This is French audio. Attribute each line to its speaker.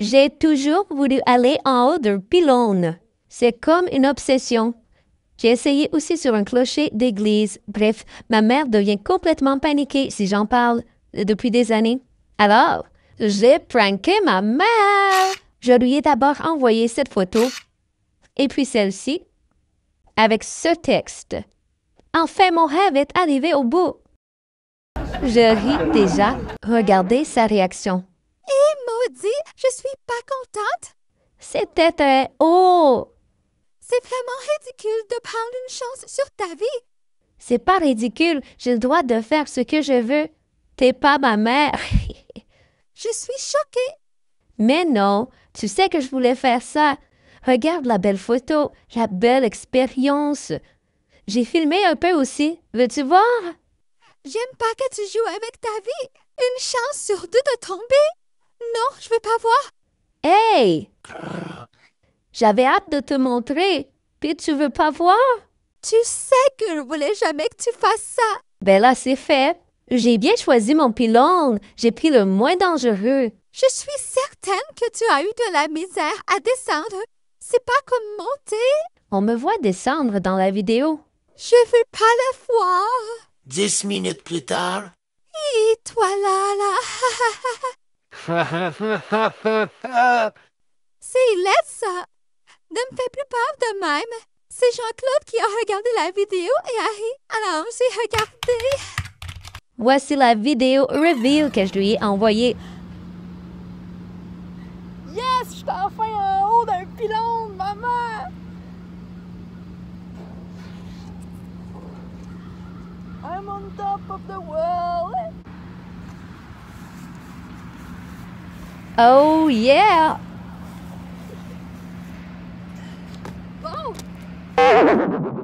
Speaker 1: J'ai toujours voulu aller en haut d'un pylône. C'est comme une obsession. J'ai essayé aussi sur un clocher d'église. Bref, ma mère devient complètement paniquée si j'en parle depuis des années. Alors, j'ai pranké ma mère. Je lui ai d'abord envoyé cette photo et puis celle-ci avec ce texte. Enfin, mon rêve est arrivé au bout.
Speaker 2: Je ris déjà.
Speaker 1: Regardez sa réaction
Speaker 2: je suis pas
Speaker 1: contente. C'était un oh.
Speaker 2: C'est vraiment ridicule de prendre une chance sur ta vie.
Speaker 1: C'est pas ridicule. J'ai le droit de faire ce que je veux. T'es pas ma mère.
Speaker 2: je suis choquée.
Speaker 1: Mais non, tu sais que je voulais faire ça. Regarde la belle photo, la belle expérience. J'ai filmé un peu aussi. Veux-tu voir? J'aime pas que
Speaker 2: tu joues avec ta vie. Une chance sur deux de tomber non, je veux pas voir.
Speaker 1: Hey! J'avais hâte de te montrer, puis tu veux pas
Speaker 2: voir? Tu sais que je voulais jamais que tu fasses ça.
Speaker 1: Ben là, c'est fait. J'ai bien choisi mon pylône. J'ai pris le moins dangereux.
Speaker 2: Je suis certaine que tu as eu de la misère à descendre. C'est pas comme monter.
Speaker 1: On me voit descendre dans la vidéo. Je veux pas la voir.
Speaker 2: Dix minutes plus tard. Et toi là, là. C'est laid, ça. Ne me fais plus peur de même. C'est Jean-Claude qui a regardé la vidéo et a ri. Alors, j'ai regardé.
Speaker 1: Voici la vidéo reveal que je lui ai envoyée.
Speaker 2: Yes, je suis enfin en haut d'un pylône, maman! I'm on top of the world!
Speaker 1: Oh, yeah.